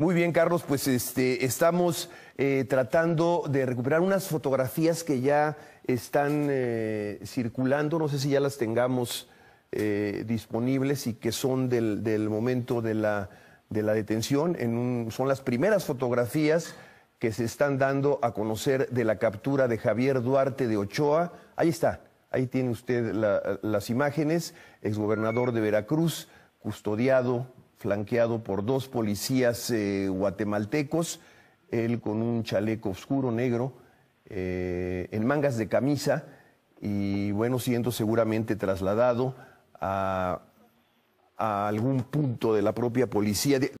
Muy bien, Carlos, pues este, estamos eh, tratando de recuperar unas fotografías que ya están eh, circulando, no sé si ya las tengamos eh, disponibles y que son del, momento de la, detención. son las primeras fotografías que se están dando a conocer de la captura de Javier Duarte de Ochoa. Ahí está, ahí tiene usted las imágenes, exgobernador de Veracruz, custodiado flanqueado por dos policías eh, guatemaltecos, él con un chaleco oscuro negro, eh, en mangas de camisa y bueno, siendo seguramente trasladado a algún punto de la propia policía.